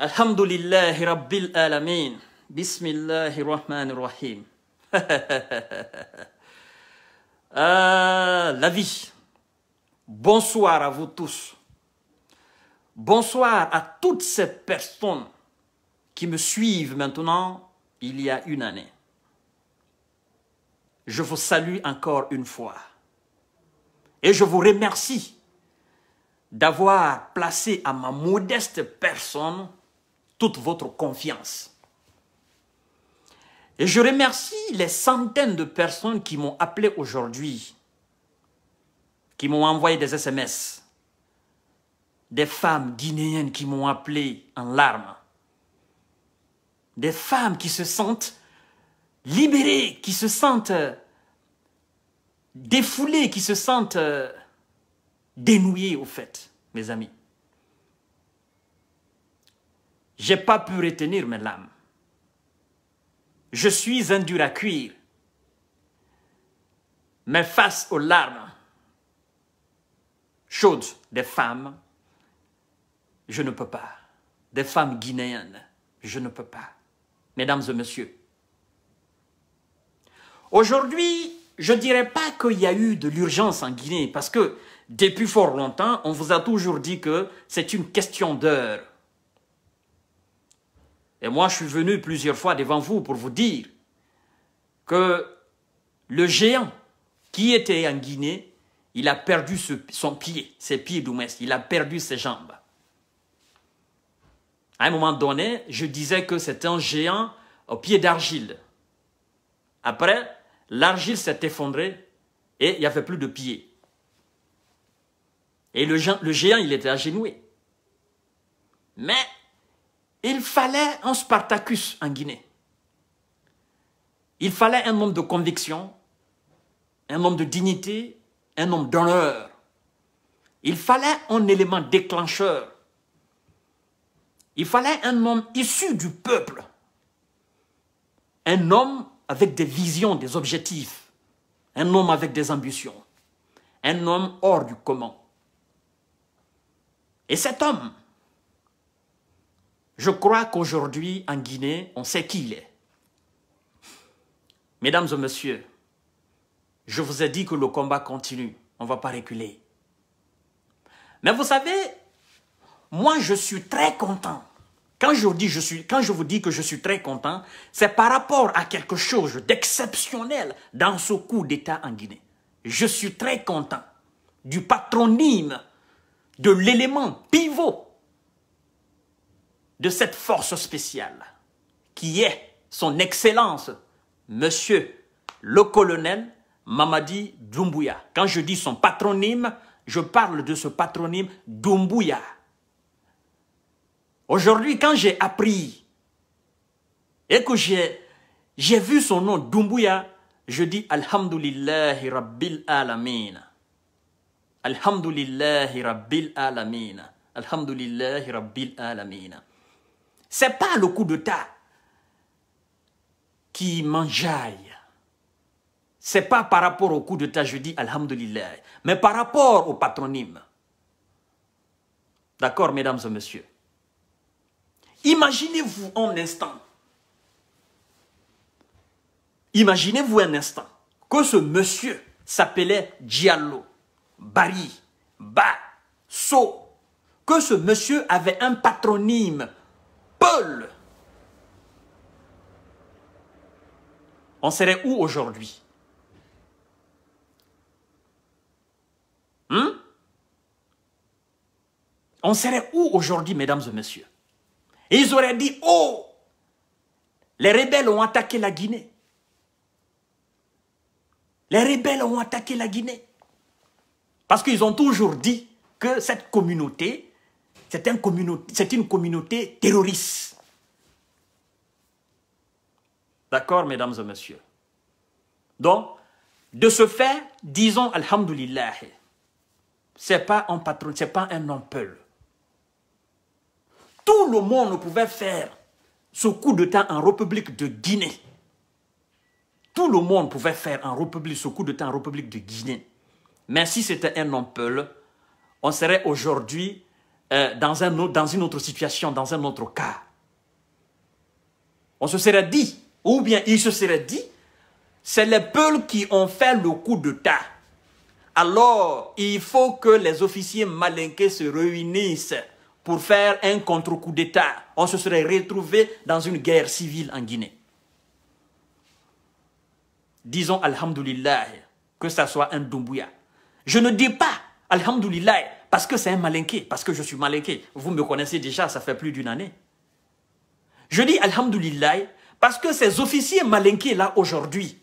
Alhamdulillah, Rabbil Alamin. Bismillahir Rahmanir Rahim. Ah, la vie. Bonsoir à vous tous. Bonsoir à toutes ces personnes qui me suivent maintenant il y a une année. Je vous salue encore une fois. Et je vous remercie d'avoir placé à ma modeste personne toute votre confiance. Et je remercie les centaines de personnes qui m'ont appelé aujourd'hui, qui m'ont envoyé des SMS, des femmes guinéennes qui m'ont appelé en larmes, des femmes qui se sentent libérées, qui se sentent euh, défoulées, qui se sentent euh, dénouées au fait, mes amis. J'ai pas pu retenir mes larmes. Je suis un dur à cuire. Mais face aux larmes chaudes des femmes, je ne peux pas. Des femmes guinéennes, je ne peux pas. Mesdames et messieurs, aujourd'hui, je ne dirais pas qu'il y a eu de l'urgence en Guinée, parce que depuis fort longtemps, on vous a toujours dit que c'est une question d'heure. Et moi, je suis venu plusieurs fois devant vous pour vous dire que le géant qui était en Guinée, il a perdu son pied, ses pieds d'Oumès, il a perdu ses jambes. À un moment donné, je disais que c'était un géant au pied d'argile. Après, l'argile s'est effondrée et il n'y avait plus de pieds. Et le, le géant, il était agénoué. Mais il fallait un Spartacus en Guinée. Il fallait un homme de conviction, un homme de dignité, un homme d'honneur. Il fallait un élément déclencheur. Il fallait un homme issu du peuple. Un homme avec des visions, des objectifs. Un homme avec des ambitions. Un homme hors du commun. Et cet homme, je crois qu'aujourd'hui, en Guinée, on sait qui il est. Mesdames et messieurs, je vous ai dit que le combat continue. On ne va pas reculer. Mais vous savez, moi, je suis très content. Quand je, vous dis, quand je vous dis que je suis très content, c'est par rapport à quelque chose d'exceptionnel dans ce coup d'État en Guinée. Je suis très content du patronyme, de l'élément pivot de cette force spéciale, qui est son Excellence, Monsieur le Colonel Mamadi Dumbuya. Quand je dis son patronyme, je parle de ce patronyme Dumbuya. Aujourd'hui, quand j'ai appris et que j'ai vu son nom Dumbuya, je dis Alhamdulillahi Rabbil Alamin. Alhamdulillahi Rabbil Alamin. Alhamdulillahi Rabbil Alamin. C'est pas le coup d'État qui m'enjaille. C'est pas par rapport au coup d'État, je dis Alhamdulillah, mais par rapport au patronyme. D'accord, mesdames et messieurs Imaginez-vous un instant. Imaginez-vous un instant que ce monsieur s'appelait Diallo, Bari, Ba, So, que ce monsieur avait un patronyme Paul, on serait où aujourd'hui hein? On serait où aujourd'hui, mesdames et messieurs et Ils auraient dit, oh, les rebelles ont attaqué la Guinée. Les rebelles ont attaqué la Guinée. Parce qu'ils ont toujours dit que cette communauté c'est une communauté terroriste. D'accord, mesdames et messieurs. Donc, de ce fait, disons Alhamdulillah. Ce n'est pas un patron, pas un Tout le monde pouvait faire ce coup de temps en République de Guinée. Tout le monde pouvait faire en République, ce coup de temps en République de Guinée. Mais si c'était un homme on serait aujourd'hui euh, dans, un dans une autre situation, dans un autre cas. On se serait dit, ou bien il se serait dit, c'est les peuples qui ont fait le coup d'État. Alors, il faut que les officiers malinqués se réunissent pour faire un contre-coup d'État. On se serait retrouvé dans une guerre civile en Guinée. Disons Alhamdulillah, que ça soit un Doumbouya. Je ne dis pas Alhamdulillah parce que c'est un malinqué, parce que je suis malinqué. Vous me connaissez déjà, ça fait plus d'une année. Je dis Alhamdoulilah, parce que ces officiers malinqués là aujourd'hui,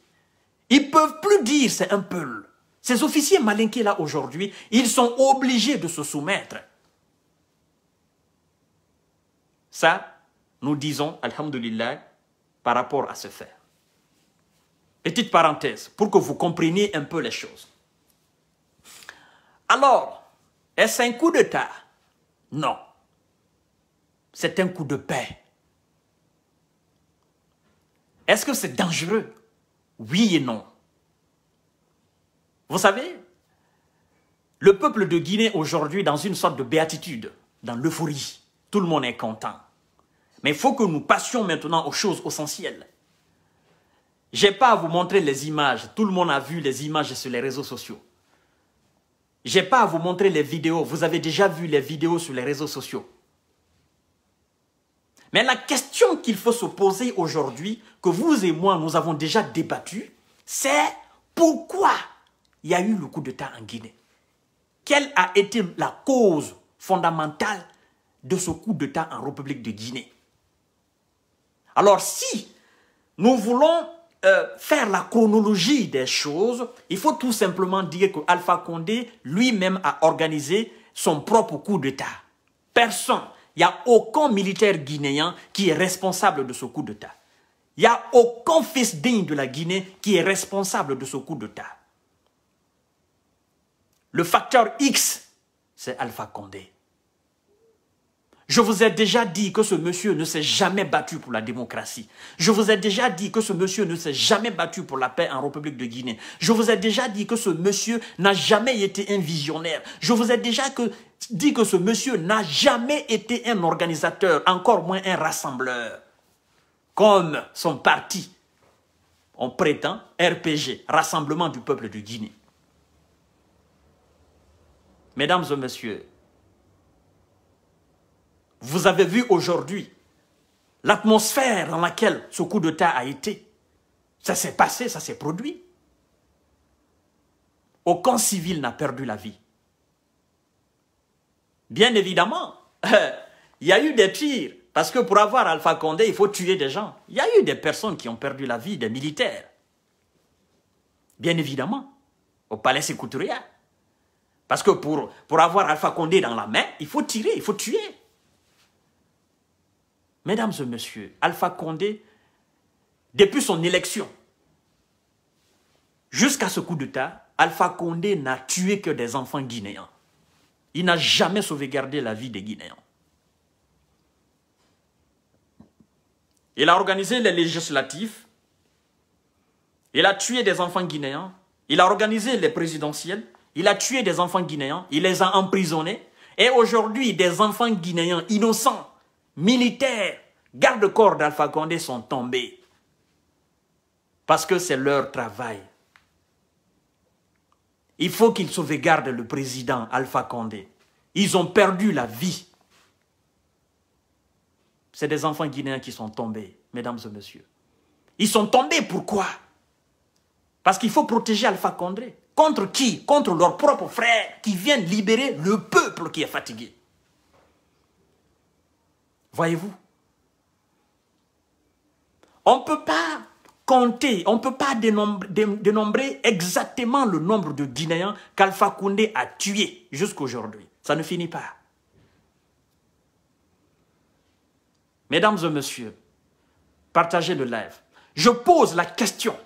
ils ne peuvent plus dire c'est un peul. Ces officiers malinqués là aujourd'hui, ils sont obligés de se soumettre. Ça, nous disons Alhamdulillah par rapport à ce fait. Petite parenthèse pour que vous compreniez un peu les choses. Alors, est-ce un coup d'État Non. C'est un coup de paix. Est-ce que c'est dangereux Oui et non. Vous savez, le peuple de Guinée aujourd'hui dans une sorte de béatitude, dans l'euphorie. Tout le monde est content. Mais il faut que nous passions maintenant aux choses essentielles. Je n'ai pas à vous montrer les images. Tout le monde a vu les images sur les réseaux sociaux. Je n'ai pas à vous montrer les vidéos. Vous avez déjà vu les vidéos sur les réseaux sociaux. Mais la question qu'il faut se poser aujourd'hui, que vous et moi, nous avons déjà débattu, c'est pourquoi il y a eu le coup d'État en Guinée Quelle a été la cause fondamentale de ce coup de d'État en République de Guinée Alors si nous voulons euh, faire la chronologie des choses, il faut tout simplement dire que Alpha Condé lui-même a organisé son propre coup d'État. Personne, il n'y a aucun militaire guinéen qui est responsable de ce coup d'État. Il n'y a aucun fils digne de la Guinée qui est responsable de ce coup d'État. Le facteur X, c'est Alpha Condé. Je vous ai déjà dit que ce monsieur ne s'est jamais battu pour la démocratie. Je vous ai déjà dit que ce monsieur ne s'est jamais battu pour la paix en République de Guinée. Je vous ai déjà dit que ce monsieur n'a jamais été un visionnaire. Je vous ai déjà dit que ce monsieur n'a jamais été un organisateur, encore moins un rassembleur. Comme son parti, on prétend RPG, Rassemblement du peuple de Guinée. Mesdames et messieurs, vous avez vu aujourd'hui l'atmosphère dans laquelle ce coup d'État a été. Ça s'est passé, ça s'est produit. Aucun civil n'a perdu la vie. Bien évidemment, il y a eu des tirs. Parce que pour avoir Alpha Condé, il faut tuer des gens. Il y a eu des personnes qui ont perdu la vie, des militaires. Bien évidemment, au palais ecouturia Parce que pour, pour avoir Alpha Condé dans la main, il faut tirer, il faut tuer. Mesdames et messieurs, Alpha Condé, depuis son élection jusqu'à ce coup d'État, Alpha Condé n'a tué que des enfants guinéens. Il n'a jamais sauvegardé la vie des Guinéens. Il a organisé les législatives. Il a tué des enfants guinéens. Il a organisé les présidentielles. Il a tué des enfants guinéens. Il les a emprisonnés. Et aujourd'hui, des enfants guinéens innocents militaires, garde-corps d'Alpha Condé sont tombés. Parce que c'est leur travail. Il faut qu'ils sauvegardent le président Alpha Condé. Ils ont perdu la vie. C'est des enfants guinéens qui sont tombés, mesdames et messieurs. Ils sont tombés pourquoi Parce qu'il faut protéger Alpha Condé. Contre qui Contre leurs propres frères qui viennent libérer le peuple qui est fatigué. Voyez-vous On ne peut pas compter, on ne peut pas dénombrer, exactement le nombre de Guinéens qu'Alpha Koundé a tués aujourd'hui. Ça ne finit pas. Mesdames et messieurs, partagez le live. Je pose la question,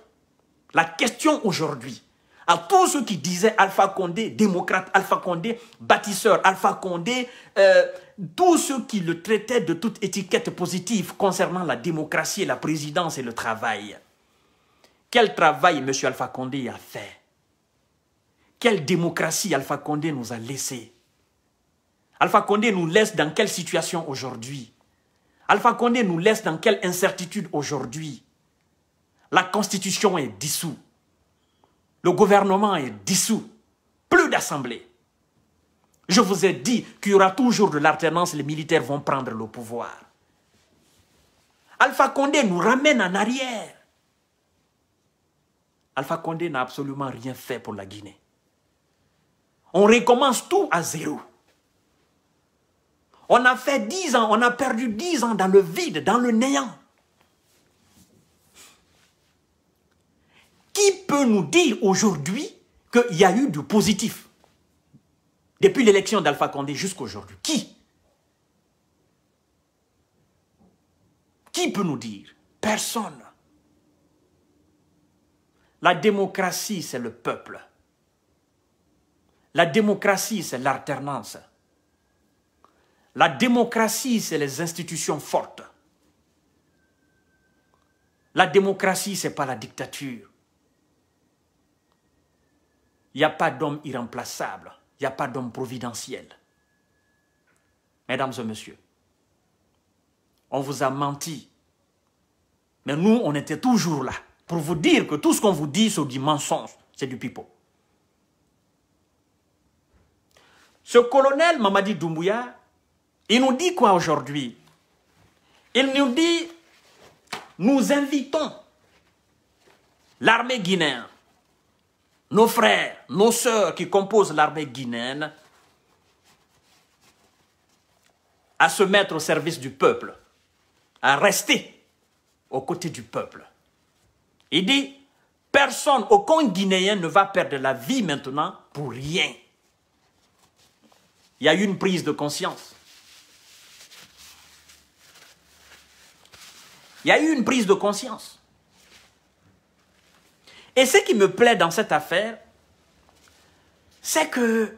la question aujourd'hui à tous ceux qui disaient Alpha Condé, démocrate Alpha Condé, bâtisseur Alpha Condé, euh, tous ceux qui le traitaient de toute étiquette positive concernant la démocratie, la présidence et le travail. Quel travail M. Alpha Condé a fait Quelle démocratie Alpha Condé nous a laissé Alpha Condé nous laisse dans quelle situation aujourd'hui Alpha Condé nous laisse dans quelle incertitude aujourd'hui La Constitution est dissoute. Le gouvernement est dissous. Plus d'assemblée. Je vous ai dit qu'il y aura toujours de l'alternance, les militaires vont prendre le pouvoir. Alpha Condé nous ramène en arrière. Alpha Condé n'a absolument rien fait pour la Guinée. On recommence tout à zéro. On a fait dix ans, on a perdu 10 ans dans le vide, dans le néant. Qui peut nous dire aujourd'hui qu'il y a eu du positif depuis l'élection d'Alpha Condé jusqu'aujourd'hui Qui Qui peut nous dire Personne. La démocratie, c'est le peuple. La démocratie, c'est l'alternance. La démocratie, c'est les institutions fortes. La démocratie, c'est pas la dictature. Il n'y a pas d'homme irremplaçable. Il n'y a pas d'homme providentiel. Mesdames et messieurs, on vous a menti. Mais nous, on était toujours là pour vous dire que tout ce qu'on vous dit, c'est du mensonge, c'est du pipeau. Ce colonel Mamadi Doumbouya, il nous dit quoi aujourd'hui Il nous dit, nous invitons l'armée guinéenne nos frères, nos sœurs qui composent l'armée guinéenne à se mettre au service du peuple, à rester aux côtés du peuple. Il dit, personne, aucun Guinéen ne va perdre la vie maintenant pour rien. Il y a eu une prise de conscience. Il y a eu une prise de conscience. Et ce qui me plaît dans cette affaire, c'est que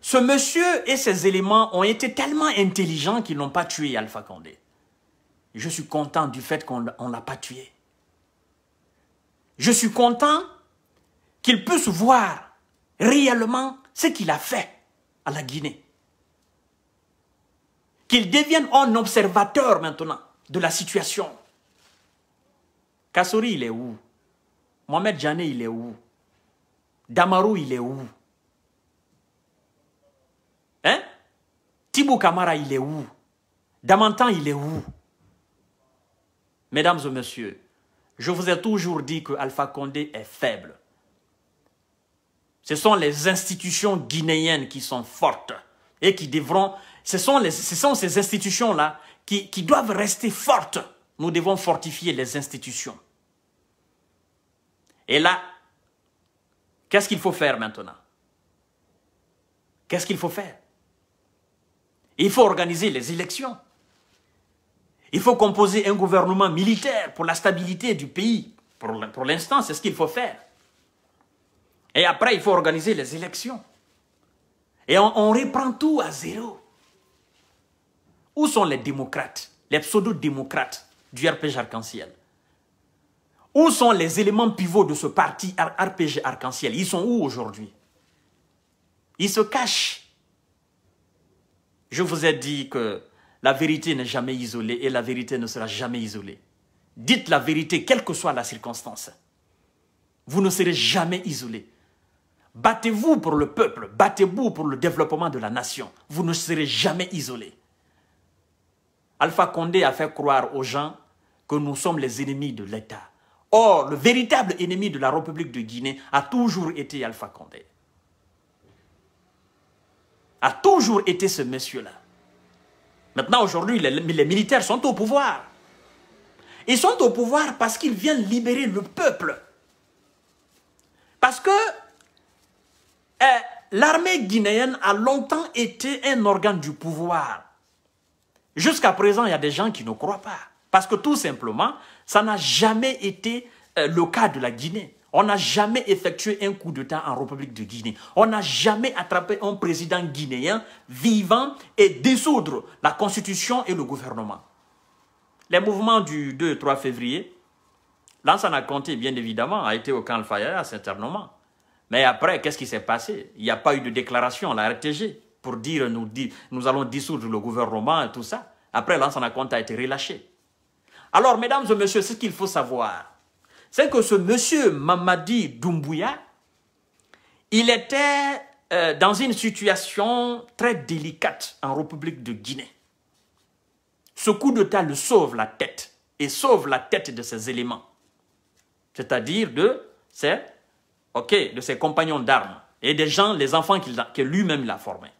ce monsieur et ses éléments ont été tellement intelligents qu'ils n'ont pas tué Alpha Condé. Je suis content du fait qu'on ne l'a pas tué. Je suis content qu'il puisse voir réellement ce qu'il a fait à la Guinée. Qu'il devienne un observateur maintenant de la situation. Kassouri, il est où Mohamed Jané, il est où Damarou, il est où Hein Thibaut Kamara, il est où Damantan, il est où Mesdames et messieurs, je vous ai toujours dit que Alpha Condé est faible. Ce sont les institutions guinéennes qui sont fortes et qui devront... Ce sont, ce sont ces institutions-là qui, qui doivent rester fortes nous devons fortifier les institutions. Et là, qu'est-ce qu'il faut faire maintenant Qu'est-ce qu'il faut faire Il faut organiser les élections. Il faut composer un gouvernement militaire pour la stabilité du pays. Pour l'instant, c'est ce qu'il faut faire. Et après, il faut organiser les élections. Et on, reprend tout à zéro. Où sont les démocrates, les pseudo-démocrates du RPG arc-en-ciel Où sont les éléments pivots de ce parti RPG arc-en-ciel Ils sont où aujourd'hui Ils se cachent. Je vous ai dit que la vérité n'est jamais isolée et la vérité ne sera jamais isolée. Dites la vérité, quelle que soit la circonstance. Vous ne serez jamais isolé. Battez-vous pour le peuple, battez-vous pour le développement de la nation. Vous ne serez jamais isolé. Alpha Condé a fait croire aux gens que nous sommes les ennemis de l'État. Or, le véritable ennemi de la République de Guinée a toujours été Alpha Condé. A toujours été ce monsieur-là. Maintenant, aujourd'hui, les, militaires sont au pouvoir. Ils sont au pouvoir parce qu'ils viennent libérer le peuple. Parce que eh, l'armée guinéenne a longtemps été un organe du pouvoir. Jusqu'à présent, il y a des gens qui ne croient pas. Parce que tout simplement, ça n'a jamais été euh, le cas de la Guinée. On n'a jamais effectué un coup d'État en République de Guinée. On n'a jamais attrapé un président guinéen vivant et désoudre la constitution et le gouvernement. Les mouvements du 2 et 3 février, n'a compté bien évidemment, a été au camp de à saint Mais après, qu'est-ce qui s'est passé Il n'y a pas eu de déclaration à la RTG pour dire nous, nous allons dissoudre le gouvernement et tout ça. Après, l'ancien compte a été relâché. Alors, mesdames et messieurs, ce qu'il faut savoir, c'est que ce monsieur Mamadi Doumbouya, il était euh, dans une situation très délicate en République de Guinée. Ce coup d'État le sauve la tête et sauve la tête de ses éléments, c'est-à-dire de ses, de ses compagnons d'armes et des gens, les enfants que lui-même l'a formés.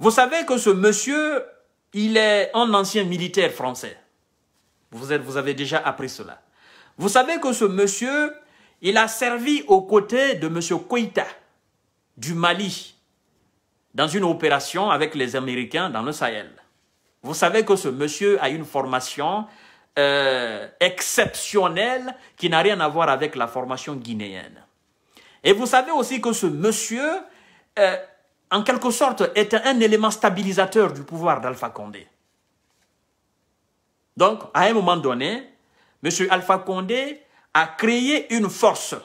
Vous savez que ce monsieur, il est un ancien militaire français. Vous, êtes, vous avez déjà appris cela. Vous savez que ce monsieur, il a servi aux côtés de monsieur Koïta du Mali dans une opération avec les Américains dans le Sahel. Vous savez que ce monsieur a une formation euh, exceptionnelle qui n'a rien à voir avec la formation guinéenne. Et vous savez aussi que ce monsieur, euh, en quelque sorte, est un élément stabilisateur du pouvoir d'Alpha Condé. Donc, à un moment donné, M. Alpha Condé a créé une force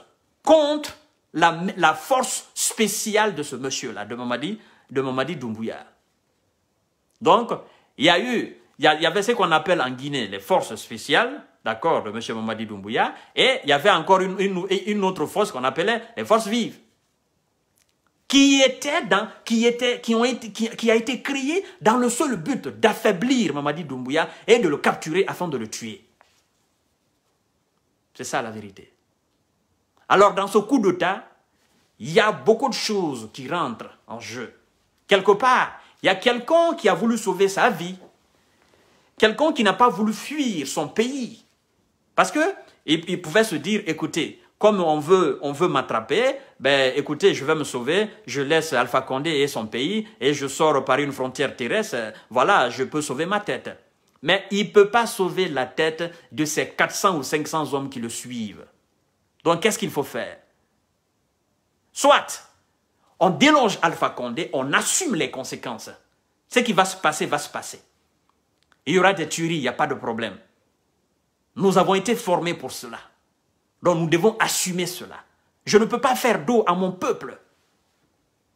contre la, force spéciale de ce monsieur-là, de Mamadi, de Doumbouya. Donc, il y a eu, il y, avait ce qu'on appelle en Guinée les forces spéciales, d'accord, de M. Mamadi Doumbouya, et il y avait encore une autre force qu'on appelait les forces vives qui dans, qui qui ont qui, a été créé dans le seul but d'affaiblir Mamadi Doumbouya et de le capturer afin de le tuer. C'est ça la vérité. Alors dans ce coup d'État, il y a beaucoup de choses qui rentrent en jeu. Quelque part, il y a quelqu'un qui a voulu sauver sa vie. Quelqu'un qui n'a pas voulu fuir son pays. Parce que pouvait se dire, écoutez, comme on veut, on veut m'attraper, ben écoutez, je vais me sauver, je laisse Alpha Condé et son pays et je sors par une frontière terrestre, voilà, je peux sauver ma tête. Mais il ne peut pas sauver la tête de ces 400 ou 500 hommes qui le suivent. Donc qu'est-ce qu'il faut faire Soit on déloge Alpha Condé, on assume les conséquences. Ce qui va se passer, va se passer. Il y aura des tueries, il n'y a pas de problème. Nous avons été formés pour cela. Donc nous devons assumer cela. Je ne peux pas faire d'eau à mon peuple.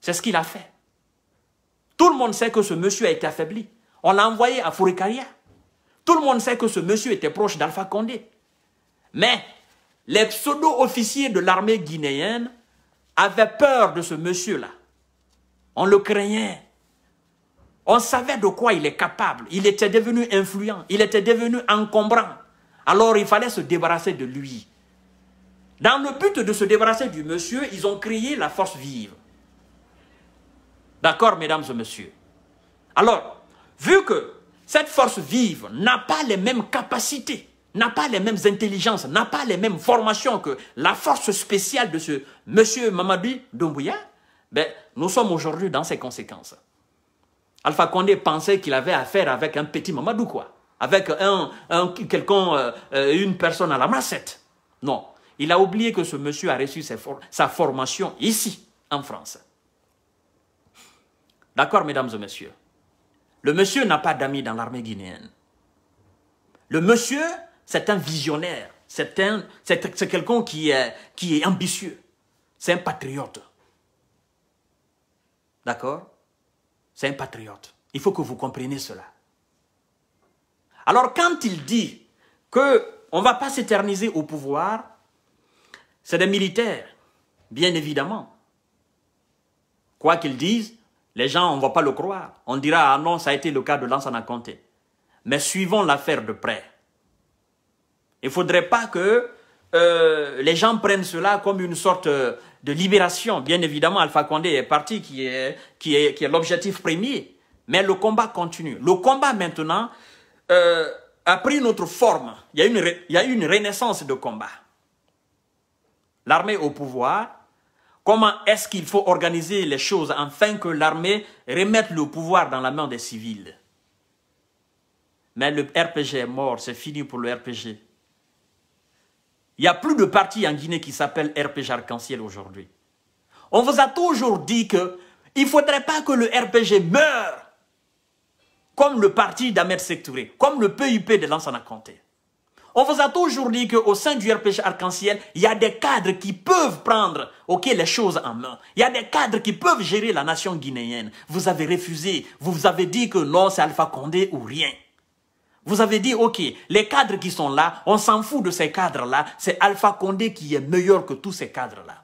C'est ce qu'il a fait. Tout le monde sait que ce monsieur a été affaibli. On l'a envoyé à Fouricaria. Tout le monde sait que ce monsieur était proche d'Alpha Condé. Mais les pseudo-officiers de l'armée guinéenne avaient peur de ce monsieur-là. On le craignait. On savait de quoi il est capable. Il était devenu influent. Il était devenu encombrant. Alors il fallait se débarrasser de lui. Dans le but de se débarrasser du monsieur, ils ont créé la force vive. D'accord, mesdames et messieurs Alors, vu que cette force vive n'a pas les mêmes capacités, n'a pas les mêmes intelligences, n'a pas les mêmes formations que la force spéciale de ce monsieur Mamadou Doumbouya, ben, nous sommes aujourd'hui dans ses conséquences. Alpha Condé pensait qu'il avait affaire avec un petit Mamadou, quoi. Avec un, quelqu'un, euh, euh, une personne à la massette. Non. Il a oublié que ce monsieur a reçu sa formation ici, en France. D'accord, mesdames et messieurs Le monsieur n'a pas d'amis dans l'armée guinéenne. Le monsieur, c'est un visionnaire. C'est quelqu'un qui est, qui est ambitieux. C'est un patriote. D'accord C'est un patriote. Il faut que vous compreniez cela. Alors quand il dit que on va pas s'éterniser au pouvoir, c'est des militaires, bien évidemment. Quoi qu'ils disent, les gens, on ne va pas le croire. On dira, ah non, ça a été le cas de Lansana Comté. Mais suivons l'affaire de près. Il ne faudrait pas que euh, les gens prennent cela comme une sorte euh, de libération. Bien évidemment, Alpha Condé est parti, qui est, qui est, qui est l'objectif premier. Mais le combat continue. Le combat maintenant euh, a pris une autre forme. Il y a une, une renaissance de combat l'armée au pouvoir, comment est-ce qu'il faut organiser les choses afin que l'armée remette le pouvoir dans la main des civils. Mais le RPG est mort, c'est fini pour le RPG. Il n'y a plus de parti en Guinée qui s'appelle RPG Arc-en-Ciel aujourd'hui. On vous a toujours dit qu'il ne faudrait pas que le RPG meure comme le parti d'Ahmed Sektouré, comme le PIP de Lansana Conté. On vous a toujours dit qu'au sein du RPG Arc-en-Ciel, il y a des cadres qui peuvent prendre ok, les choses en main. Il y a des cadres qui peuvent gérer la nation guinéenne. Vous avez refusé. Vous avez dit que non, c'est Alpha Condé ou rien. Vous avez dit, ok, les cadres qui sont là, on s'en fout de ces cadres-là. C'est Alpha Condé qui est meilleur que tous ces cadres-là.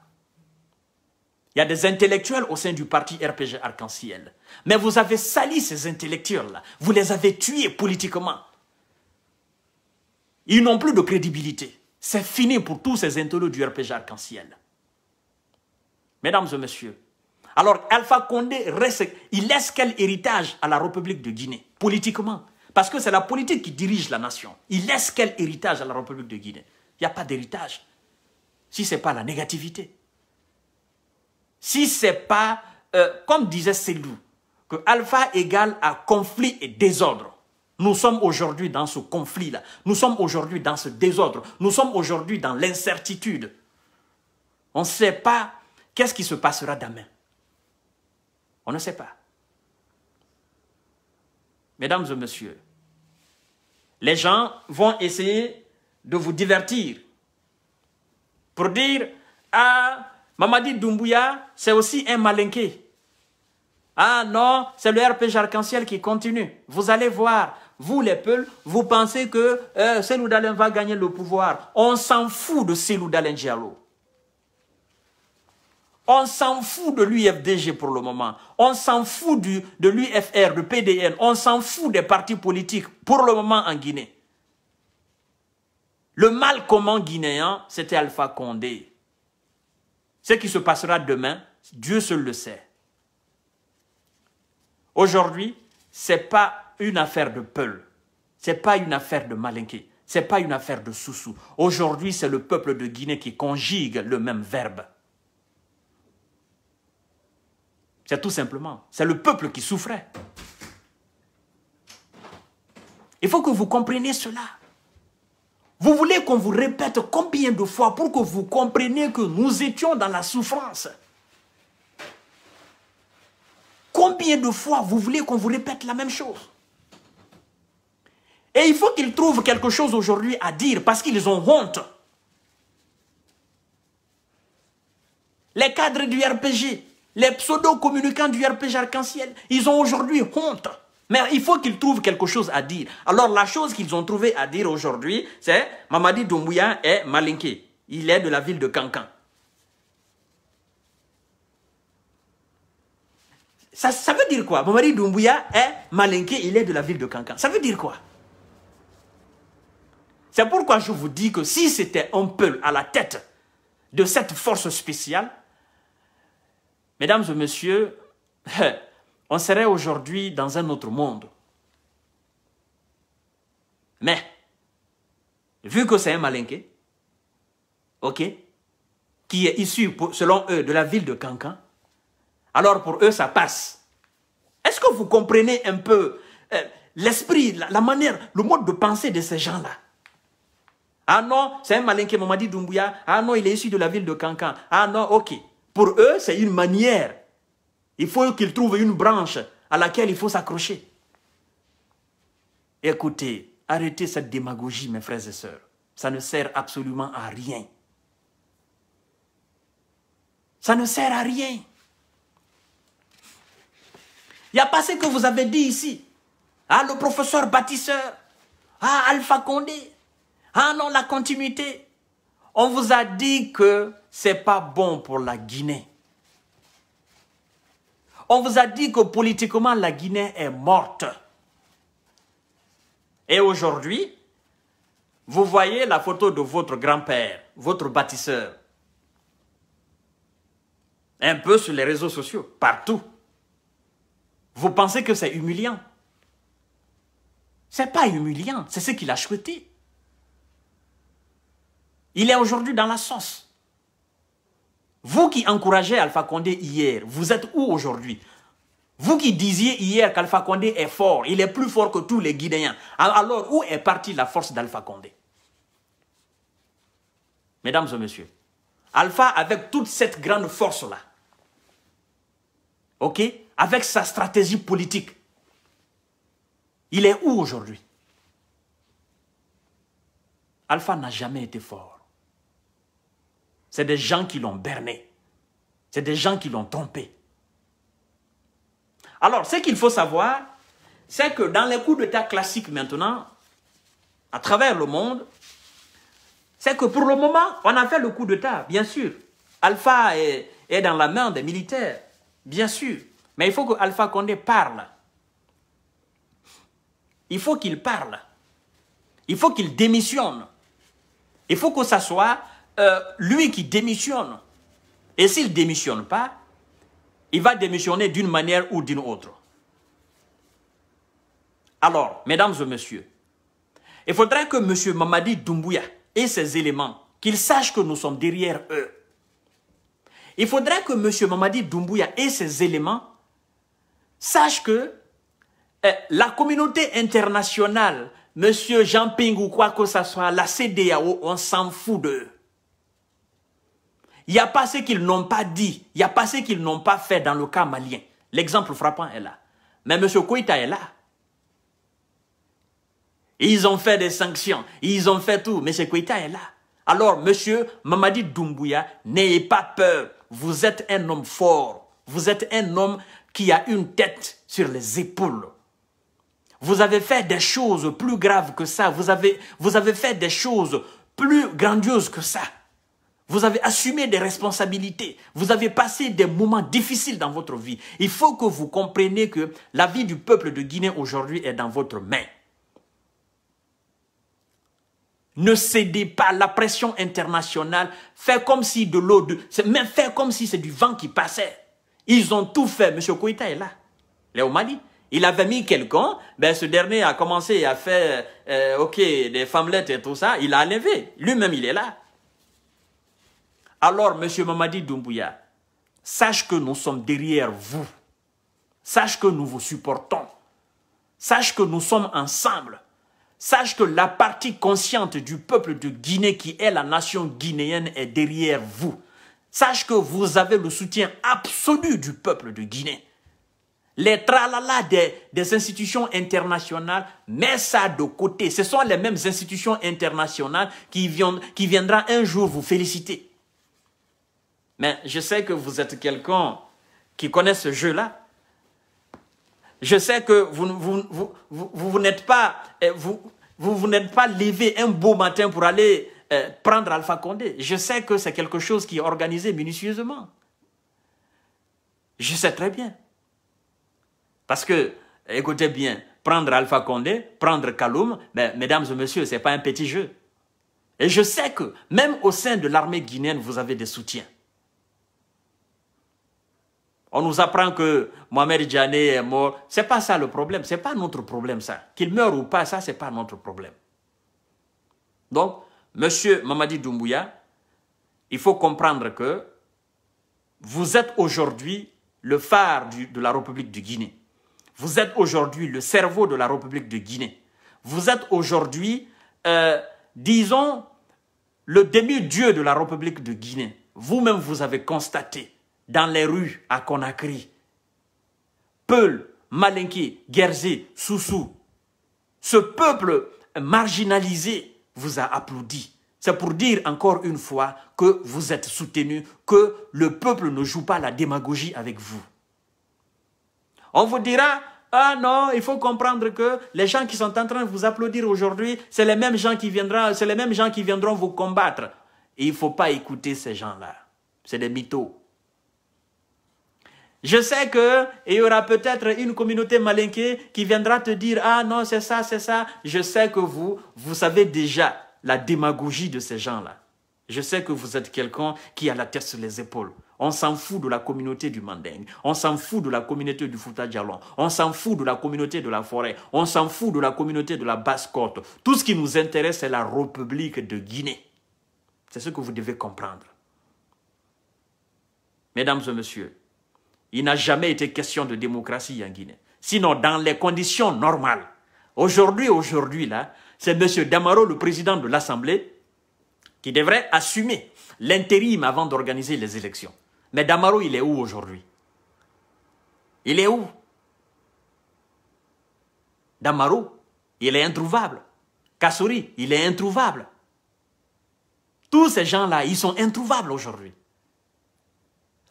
Il y a des intellectuels au sein du parti RPG Arc-en-Ciel. Mais vous avez sali ces intellectuels-là. Vous les avez tués politiquement. Ils n'ont plus de crédibilité. C'est fini pour tous ces intellos du RPG arc-en-ciel. Mesdames et messieurs, alors Alpha Condé, reste, il laisse quel héritage à la République de Guinée, politiquement Parce que c'est la politique qui dirige la nation. Il laisse quel héritage à la République de Guinée Il n'y a pas d'héritage. Si ce n'est pas la négativité. Si ce n'est pas, euh, comme disait Selou, que alpha égale à conflit et désordre. Nous sommes aujourd'hui dans ce conflit-là. Nous sommes aujourd'hui dans ce désordre. Nous sommes aujourd'hui dans l'incertitude. On ne sait pas qu'est-ce qui se passera demain. On ne sait pas. Mesdames et messieurs, les gens vont essayer de vous divertir pour dire Ah, Mamadi Doumbouya, c'est aussi un malinqué. Ah non, c'est le RPG arc-en-ciel qui continue. Vous allez voir, vous les peuples, vous pensez que euh, Selou va gagner le pouvoir. On s'en fout de Selou Dalen Diallo. On s'en fout de l'UFDG pour le moment. On s'en fout du, de l'UFR, de PDN. On s'en fout des partis politiques pour le moment en Guinée. Le mal commun guinéen, c'était Alpha Condé. Ce qui se passera demain, Dieu seul le sait. Aujourd'hui, c'est pas une affaire de Peul. Ce n'est pas une affaire de malinqué. Ce n'est pas une affaire de Soussou. Aujourd'hui, c'est le peuple de Guinée qui conjugue le même verbe. C'est tout simplement. C'est le peuple qui souffrait. Il faut que vous compreniez cela. Vous voulez qu'on vous répète combien de fois pour que vous compreniez que nous étions dans la souffrance Combien de fois vous voulez qu'on vous répète la même chose et il faut qu'ils trouvent quelque chose aujourd'hui à dire parce qu'ils ont honte. Les cadres du RPG, les pseudo-communicants du RPG arc-en-ciel, ils ont aujourd'hui honte. Mais il faut qu'ils trouvent quelque chose à dire. Alors la chose qu'ils ont trouvé à dire aujourd'hui, c'est Mamadi Doumbouya est malinqué. Il est de la ville de Cancan. Ça, ça veut dire quoi Mamadi Doumbouya est malinqué, il est de la ville de Cancan. Ça veut dire quoi c'est pourquoi je vous dis que si c'était un peu à la tête de cette force spéciale, mesdames et messieurs, on serait aujourd'hui dans un autre monde. Mais, vu que c'est un malinqué, ok, qui est issu, selon eux, de la ville de Cancan, alors pour eux, ça passe. Est-ce que vous comprenez un peu euh, l'esprit, la manière, le mode de pensée de ces gens-là ah non, c'est un malin qui m'a Mamadi Dumbuya. Ah non, il est issu de la ville de Cancan. Ah non, ok. Pour eux, c'est une manière. Il faut qu'ils trouvent une branche à laquelle il faut s'accrocher. Écoutez, arrêtez cette démagogie, mes frères et sœurs. Ça ne sert absolument à rien. Ça ne sert à rien. Il n'y a pas ce que vous avez dit ici. Ah, le professeur bâtisseur. Ah, Alpha Condé. Ah non, la continuité. On vous a dit que c'est pas bon pour la Guinée. On vous a dit que politiquement, la Guinée est morte. Et aujourd'hui, vous voyez la photo de votre grand-père, votre bâtisseur. Un peu sur les réseaux sociaux, partout. Vous pensez que c'est humiliant. C'est pas humiliant, c'est ce qu'il a souhaité. Il est aujourd'hui dans la sauce. Vous qui encouragez Alpha Condé hier, vous êtes où aujourd'hui Vous qui disiez hier qu'Alpha Condé est fort, il est plus fort que tous les Guinéens. Alors, où est partie la force d'Alpha Condé Mesdames et messieurs, Alpha, avec toute cette grande force-là, ok, avec sa stratégie politique, il est où aujourd'hui Alpha n'a jamais été fort. C'est des gens qui l'ont berné. C'est des gens qui l'ont trompé. Alors, ce qu'il faut savoir, c'est que dans les coups d'État classiques maintenant, à travers le monde, c'est que pour le moment, on a fait le coup d'État, bien sûr. Alpha est, est, dans la main des militaires, bien sûr. Mais il faut que Alpha Condé parle. Il faut qu'il parle. Il faut qu'il démissionne. Il faut que ça soit euh, lui qui démissionne. Et s'il démissionne pas, il va démissionner d'une manière ou d'une autre. Alors, mesdames et messieurs, il faudrait que M. Mamadi Doumbouya et ses éléments, qu'il sache que nous sommes derrière eux. Il faudrait que M. Mamadi Doumbouya et ses éléments sachent que euh, la communauté internationale, M. Jean Ping ou quoi que ce soit, la CDAO, on s'en fout d'eux. Il n'y a pas ce qu'ils n'ont pas dit, il n'y a pas ce qu'ils n'ont pas fait dans le cas malien. L'exemple frappant est là. Mais M. Koïta est là. Ils ont fait des sanctions, ils ont fait tout. M. Koïta est là. Alors, M. Mamadi Doumbouya, n'ayez pas peur. Vous êtes un homme fort. Vous êtes un homme qui a une tête sur les épaules. Vous avez fait des choses plus graves que ça. Vous avez, vous avez fait des choses plus grandioses que ça. Vous avez assumé des responsabilités. Vous avez passé des moments difficiles dans votre vie. Il faut que vous compreniez que la vie du peuple de Guinée aujourd'hui est dans votre main. Ne cédez pas la pression internationale. Faites comme si de l'eau, de... même faites comme si c'est du vent qui passait. Ils ont tout fait. Monsieur Koïta est là. Il est au Mali. Il avait mis quelqu'un, ben ce dernier a commencé à faire, euh, ok, des femmelettes et tout ça. Il a enlevé. Lui-même, il est là. Alors, Monsieur Mamadi Doumbouya, sache que nous sommes derrière vous. Sache que nous vous supportons. Sache que nous sommes ensemble. Sache que la partie consciente du peuple de Guinée, qui est la nation guinéenne, est derrière vous. Sache que vous avez le soutien absolu du peuple de Guinée. Les tralala des, institutions internationales, mets ça de côté. Ce sont les mêmes institutions internationales qui viendront un jour vous féliciter. Mais je sais que vous êtes quelqu'un qui connaît ce jeu-là. Je sais que vous, vous, vous, n'êtes pas, eh, vous, vous, vous n'êtes pas levé un beau matin pour aller eh, prendre Alpha Condé. Je sais que c'est quelque chose qui est organisé minutieusement. Je sais très bien. Parce que, écoutez bien, prendre Alpha Condé, prendre Kaloum, mais mesdames et messieurs, ce n'est pas un petit jeu. Et je sais que même au sein de l'armée guinéenne, vous avez des soutiens. On nous apprend que Mohamed Djane est mort. C'est pas ça le problème. C'est pas notre problème, ça. Qu'il meure ou pas, ça, c'est pas notre problème. Donc, Monsieur Mamadi Doumbouya, il faut comprendre que vous êtes aujourd'hui le phare de la République de Guinée. Vous êtes aujourd'hui le cerveau de la République de Guinée. Vous êtes aujourd'hui, euh, disons, le demi-dieu de la République de Guinée. Vous-même, vous avez constaté dans les rues à Conakry. Peul, Malinke, Guerzé, Soussou. Ce peuple marginalisé vous a applaudi. C'est pour dire encore une fois que vous êtes soutenu, que le peuple ne joue pas la démagogie avec vous. On vous dira, ah non, il faut comprendre que les gens qui sont en train de vous applaudir aujourd'hui, c'est les mêmes gens qui viendront, c'est les mêmes gens qui viendront vous combattre. Et il ne faut pas écouter ces gens-là. C'est des mythos. Je sais que il y aura peut-être une communauté malinquée qui viendra te dire ah non c'est ça c'est ça. Je sais que vous vous savez déjà la démagogie de ces gens-là. Je sais que vous êtes quelqu'un qui a la tête sur les épaules. On s'en fout de la communauté du Manding. On s'en fout de la communauté du Fouta Djalon. On s'en fout de la communauté de la forêt. On s'en fout de la communauté de la basse-côte. Tout ce qui nous intéresse, c'est la République de Guinée. C'est ce que vous devez comprendre. Mesdames et messieurs, il n'a jamais été question de démocratie en Guinée. Sinon, dans les conditions normales, aujourd'hui, aujourd'hui, là, c'est M. Damaro, le président de l'Assemblée, qui devrait assumer l'intérim avant d'organiser les élections. Mais Damaro, il est où aujourd'hui Il est où Damaro, il est introuvable. Kassouri, il est introuvable. Tous ces gens-là, ils sont introuvables aujourd'hui.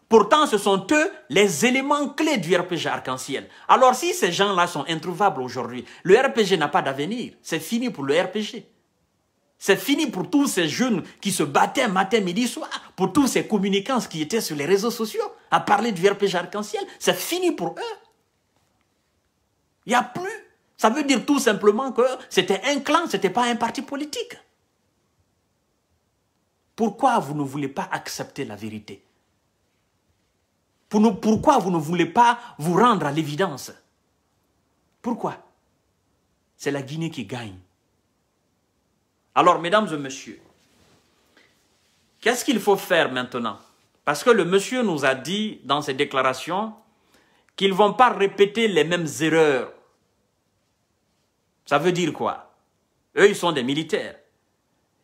Pourtant, ce sont eux les éléments clés du RPG arc-en-ciel. Alors si ces gens-là sont introuvables aujourd'hui, le RPG n'a pas d'avenir. C'est fini pour le RPG. C'est fini pour tous ces jeunes qui se battaient matin, midi, soir, pour tous ces communicants qui étaient sur les réseaux sociaux à parler du RPG arc-en-ciel. C'est fini pour eux. Il n'y a plus. Ça veut dire tout simplement que c'était un clan, ce n'était pas un parti politique. Pourquoi vous ne voulez pas accepter la vérité pourquoi vous ne voulez pas vous rendre à l'évidence Pourquoi C'est la Guinée qui gagne. Alors, mesdames et messieurs, qu'est-ce qu'il faut faire maintenant Parce que le monsieur nous a dit dans ses déclarations qu'ils ne vont pas répéter les mêmes erreurs. Ça veut dire quoi Eux, ils sont des militaires.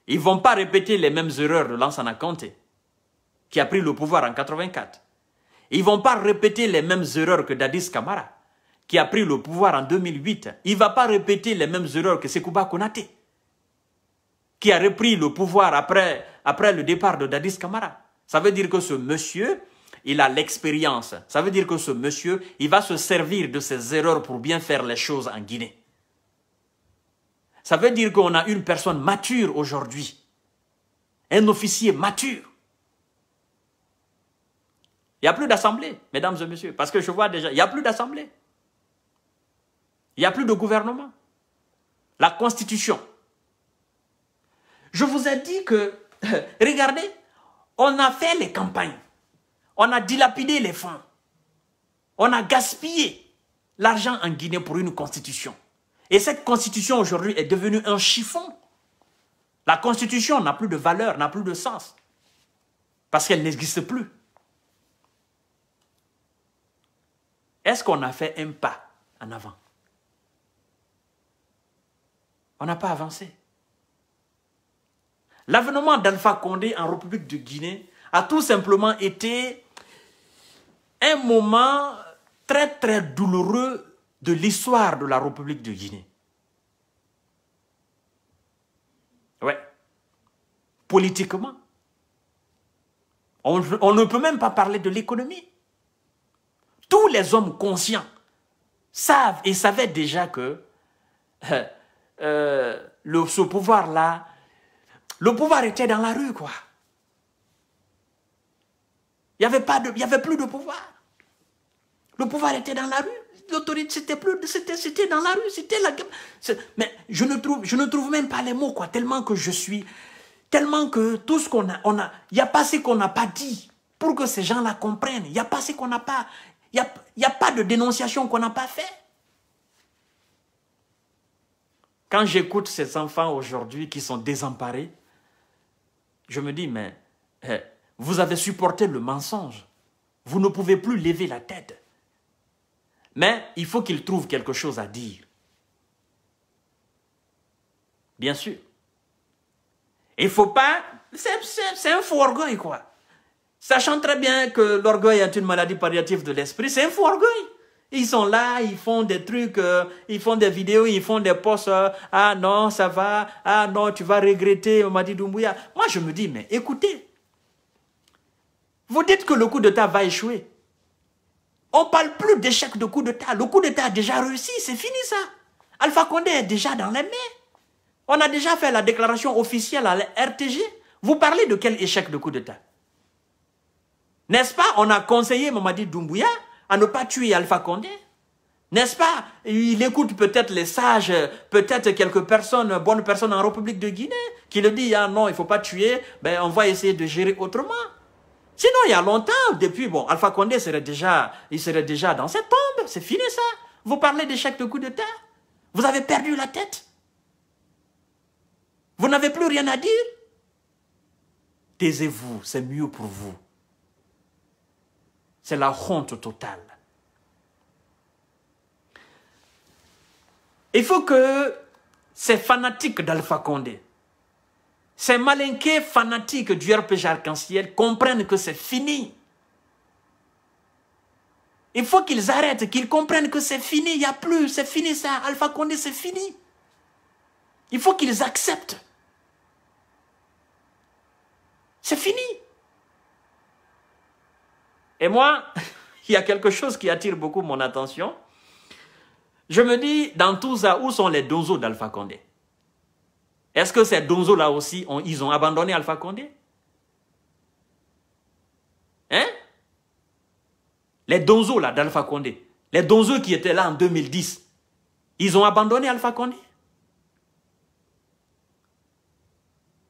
Ils ne vont pas répéter les mêmes erreurs de Lansana Conté, qui a pris le pouvoir en 84. Ils vont pas répéter les mêmes erreurs que Dadis Kamara, qui a pris le pouvoir en 2008. Il va pas répéter les mêmes erreurs que Sekouba Konate qui a repris le pouvoir après, après le départ de Dadis Kamara. Ça veut dire que ce monsieur, il a l'expérience. Ça veut dire que ce monsieur, il va se servir de ses erreurs pour bien faire les choses en Guinée. Ça veut dire qu'on a une personne mature aujourd'hui. Un officier mature il n'y a plus d'assemblée, mesdames et messieurs, parce que je vois déjà, il n'y a plus d'assemblée. Il n'y a plus de gouvernement. La constitution. Je vous ai dit que, regardez, on a fait les campagnes. On a dilapidé les fonds. On a gaspillé l'argent en Guinée pour une constitution. Et cette constitution aujourd'hui est devenue un chiffon. La constitution n'a plus de valeur, n'a plus de sens. Parce qu'elle n'existe plus. Est-ce qu'on a fait un pas en avant On n'a pas avancé. L'avènement d'Alpha Condé en République de Guinée a tout simplement été un moment très très douloureux de l'histoire de la République de Guinée. Ouais. Politiquement. on ne peut même pas parler de l'économie tous les hommes conscients savent et savaient déjà que euh, ce pouvoir-là, le pouvoir était dans la rue, quoi. Il n'y avait, avait plus de pouvoir. Le pouvoir était dans la rue. L'autorité, c'était plus, c'était, dans la rue, c'était la Mais je ne, trouve, je ne trouve même pas les mots, quoi, tellement que je suis, tellement que tout ce qu'on a, on a, il n'y a pas ce qu'on n'a pas dit pour que ces gens-là comprennent. Il n'y a pas ce qu'on n'a pas, il n'y a, y a pas de dénonciation qu'on n'a pas fait Quand j'écoute ces enfants aujourd'hui qui sont désemparés, je me dis, mais eh, vous avez supporté le mensonge. Vous ne pouvez plus lever la tête. Mais il faut qu'ils trouvent quelque chose à dire. Bien sûr. Il ne faut pas... C'est un faux orgueil, quoi. Sachant très bien que l'orgueil est une maladie palliative de l'esprit, c'est un faux orgueil. Ils sont là, ils font des trucs, euh, ils font des vidéos, ils font des posts. Euh, ah non, ça va. Ah non, tu vas regretter, m'a dit Doumbouya. Moi, je me dis, mais écoutez, vous dites que le coup d'État va échouer. On parle plus d'échec de coup d'État. Le coup d'État a déjà réussi, c'est fini ça. Alpha Condé est déjà dans les mains. On a déjà fait la déclaration officielle à la RTG. Vous parlez de quel échec de coup d'État n'est-ce pas On a conseillé Mamadi Doumbouya à ne pas tuer Alpha Condé. N'est-ce pas Il écoute peut-être les sages, peut-être quelques personnes, bonnes personnes en République de Guinée, qui le disent, ah non, il ne faut pas tuer, ben, on va essayer de gérer autrement. Sinon, il y a longtemps, depuis, bon, Alpha Condé serait déjà, il serait déjà dans cette tombe, c'est fini ça. Vous parlez d'échec de coup de terre Vous avez perdu la tête Vous n'avez plus rien à dire Taisez-vous, c'est mieux pour vous. C'est la honte totale. Il faut que ces fanatiques d'Alpha Condé, ces malinqués fanatiques du RPG arc-en-ciel comprennent que c'est fini. Il faut qu'ils arrêtent, qu'ils comprennent que c'est fini, il n'y a plus, c'est fini ça, Alpha Condé, c'est fini. Il faut qu'ils acceptent. C'est fini. Et moi, il y a quelque chose qui attire beaucoup mon attention. Je me dis, dans tout ça, où sont les donzos d'Alpha Condé Est-ce que ces donzos-là aussi, ils ont abandonné Alpha Condé Hein Les donzos-là d'Alpha Condé, les donzos qui étaient là en 2010, ils ont abandonné Alpha Condé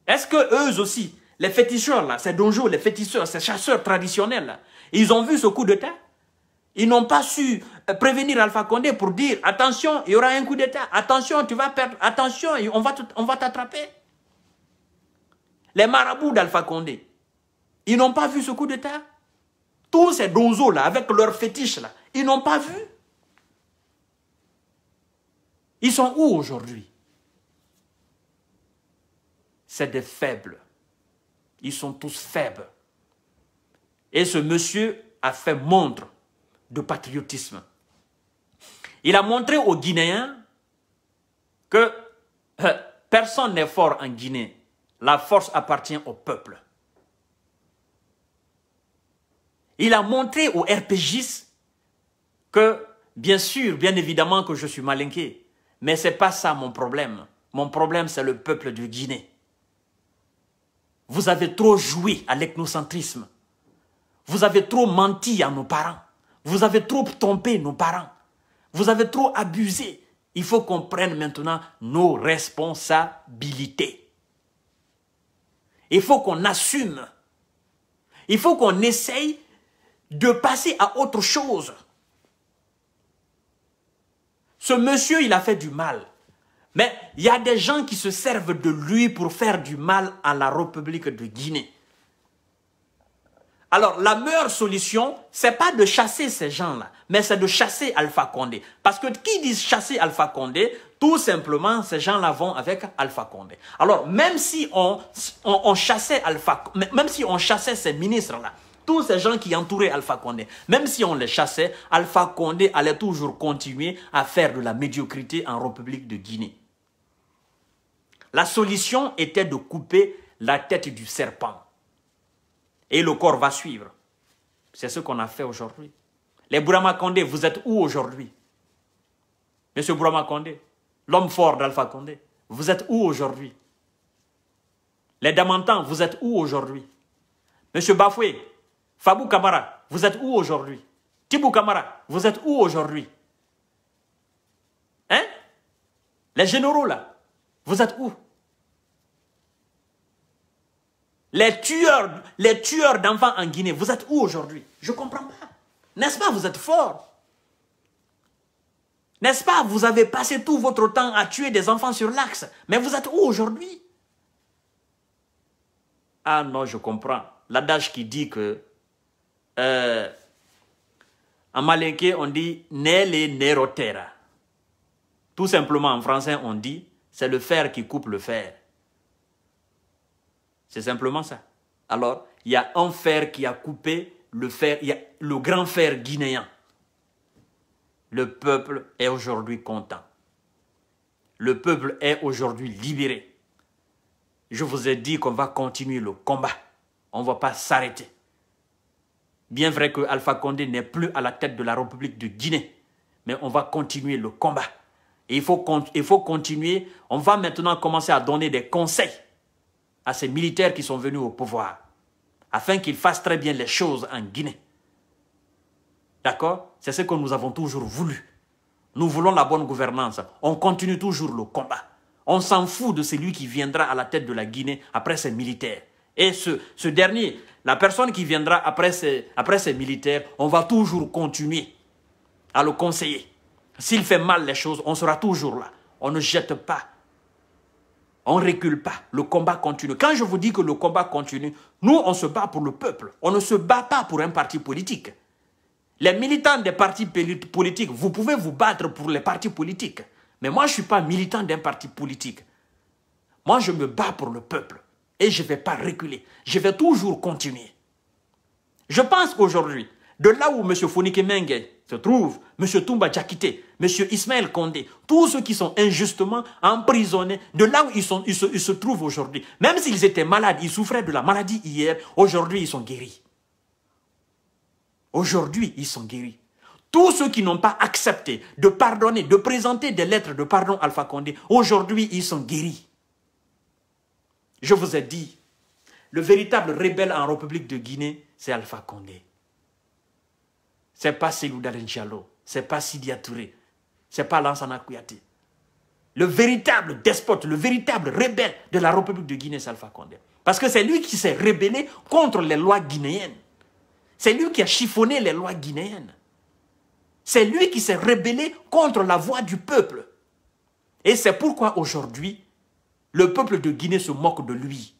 Est-ce que eux aussi, les féticheurs là, ces donjos, les féticheurs, ces chasseurs traditionnels là, ils ont vu ce coup d'État. Ils n'ont pas su euh, prévenir Alpha Condé pour dire attention, il y aura un coup d'État, attention, tu vas perdre, attention, on va, t'attraper. Les marabouts d'Alpha Condé, ils n'ont pas vu ce coup d'État. Tous ces donzos-là, avec leurs fétiches, là, ils n'ont pas vu. Ils sont où aujourd'hui C'est des faibles. Ils sont tous faibles. Et ce monsieur a fait montre de patriotisme. Il a montré aux Guinéens que euh, personne n'est fort en Guinée. La force appartient au peuple. Il a montré aux RPGs que, bien sûr, bien évidemment que je suis malinqué, mais ce n'est pas ça mon problème. Mon problème, c'est le peuple de Guinée. Vous avez trop joué à l'ethnocentrisme. Vous avez trop menti à nos parents. Vous avez trop trompé nos parents. Vous avez trop abusé. Il faut qu'on prenne maintenant nos responsabilités. Il faut qu'on assume. Il faut qu'on essaye de passer à autre chose. Ce monsieur, il a fait du mal. Mais il y a des gens qui se servent de lui pour faire du mal à la République de Guinée. Alors, la meilleure solution, c'est pas de chasser ces gens-là, mais c'est de chasser Alpha Condé. Parce que qui dit chasser Alpha Condé, tout simplement, ces gens-là vont avec Alpha Condé. Alors, même si on, chassait Alpha, même si on chassait ces ministres-là, tous ces gens qui entouraient Alpha Condé, même si on les chassait, Alpha Condé allait toujours continuer à faire de la médiocrité en République de Guinée. La solution était de couper la tête du serpent. Et le corps va suivre. C'est ce qu'on a fait aujourd'hui. Les Bourama Condé, vous êtes où aujourd'hui Monsieur Bourama Condé, l'homme fort d'Alpha Condé, vous êtes où aujourd'hui Les Damantans, vous êtes où aujourd'hui Monsieur Bafoué, Fabou Kamara, vous êtes où aujourd'hui Tibou Kamara, vous êtes où aujourd'hui Hein Les généraux là, vous êtes où Les tueurs, les tueurs d'enfants en Guinée, vous êtes où aujourd'hui Je ne comprends pas. N'est-ce pas, vous êtes fort N'est-ce pas, vous avez passé tout votre temps à tuer des enfants sur l'axe, mais vous êtes où aujourd'hui Ah non, je comprends. L'adage qui dit que euh, en malinqué, on dit Nele Tout simplement, en français, on dit c'est le fer qui coupe le fer. C'est simplement ça. Alors, il y a un fer qui a coupé le fer, a le grand fer guinéen. Le peuple est aujourd'hui content. Le peuple est aujourd'hui libéré. Je vous ai dit qu'on va continuer le combat. On ne va pas s'arrêter. Bien vrai que Alpha Condé n'est plus à la tête de la République de Guinée, mais on va continuer le combat. Et il faut, il faut continuer. On va maintenant commencer à donner des conseils à ces militaires qui sont venus au pouvoir afin qu'ils fassent très bien les choses en Guinée. D'accord C'est ce que nous avons toujours voulu. Nous voulons la bonne gouvernance. On continue toujours le combat. On s'en fout de celui qui viendra à la tête de la Guinée après ces militaires. Et ce, dernier, la personne qui viendra après ces, après ces militaires, on va toujours continuer à le conseiller. S'il fait mal les choses, on sera toujours là. On ne jette pas on ne recule pas. Le combat continue. Quand je vous dis que le combat continue, nous, on se bat pour le peuple. On ne se bat pas pour un parti politique. Les militants des partis politiques, vous pouvez vous battre pour les partis politiques. Mais moi, je ne suis pas militant d'un parti politique. Moi, je me bats pour le peuple. Et je ne vais pas reculer. Je vais toujours continuer. Je pense qu'aujourd'hui, de là où M. Fonike trouve M. Toumba Djakité, M. Ismaël Condé, tous ceux qui sont injustement emprisonnés, de là où ils, sont, ils, se, trouvent aujourd'hui. Même s'ils étaient malades, ils souffraient de la maladie hier, aujourd'hui ils sont guéris. Aujourd'hui ils sont guéris. Tous ceux qui n'ont pas accepté de pardonner, de présenter des lettres de pardon à Alpha Condé, aujourd'hui ils sont guéris. Je vous ai dit, le véritable rebelle en République de Guinée, c'est Alpha Condé n'est pas Ndjalo, ce n'est pas Sidia ce n'est pas Lansana Kouyaté. Le véritable despote, le véritable rebelle de la République de Guinée, c'est Alpha Condé. Parce que c'est lui qui s'est rebellé contre les lois guinéennes. C'est lui qui a chiffonné les lois guinéennes. C'est lui qui s'est rebellé contre la voix du peuple. Et c'est pourquoi aujourd'hui, le peuple de Guinée se moque de lui.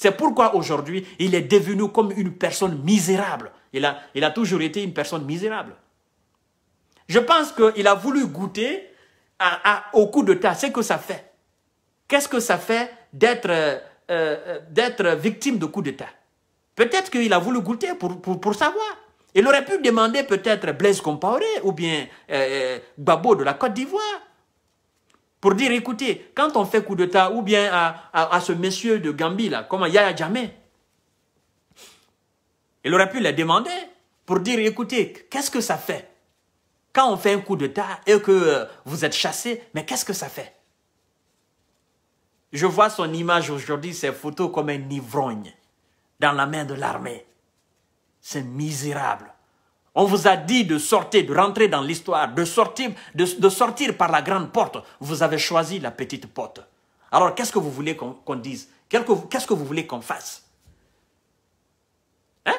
C'est pourquoi aujourd'hui, il est devenu comme une personne misérable. Il a, il a toujours été une personne misérable. Je pense qu'il a voulu goûter à, au coup d'état. tas, ce que ça fait. Qu'est-ce que ça fait euh, euh, d'être victime de coup d'État Peut-être qu'il a voulu goûter pour, pour, savoir. Il aurait pu demander peut-être Blaise Compaoré ou bien euh, euh Babo de la Côte d'Ivoire pour dire, écoutez, quand on fait coup d'État, ou bien à, ce monsieur de Gambie, là, comment Yaya Jamais, il aurait pu les demander pour dire, écoutez, qu'est-ce que ça fait Quand on fait un coup d'État et que euh, vous êtes chassé, mais qu'est-ce que ça fait Je vois son image aujourd'hui, ses photos comme un ivrogne dans la main de l'armée. C'est misérable. On vous a dit de sortir, de rentrer dans l'histoire, de sortir, de, sortir par la grande porte. Vous avez choisi la petite porte. Alors, qu'est-ce que vous voulez qu'on dise Qu'est-ce que vous voulez qu'on fasse Hein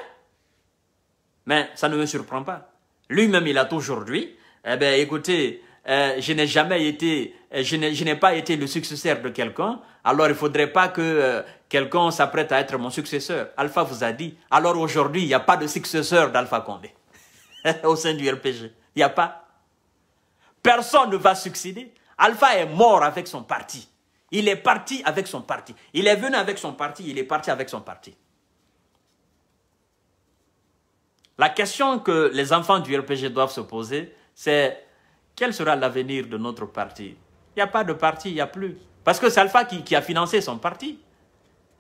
Mais ça ne me surprend pas. Lui-même, il a aujourd'hui, eh bien, écoutez, euh, je n'ai jamais été, euh, je n'ai pas été le successeur de quelqu'un, alors il ne faudrait pas que euh, quelqu'un s'apprête à être mon successeur. Alpha vous a dit, alors aujourd'hui, il n'y a pas de successeur d'Alpha Condé. au sein du RPG. Il n'y a pas. Personne ne va succéder. Alpha est mort avec son parti. Il est parti avec son parti. Il est venu avec son parti, il est parti avec son parti. La question que les enfants du RPG doivent se poser, c'est quel sera l'avenir de notre parti Il n'y a pas de parti, il n'y a plus. Parce que c'est Alpha qui, a financé son parti.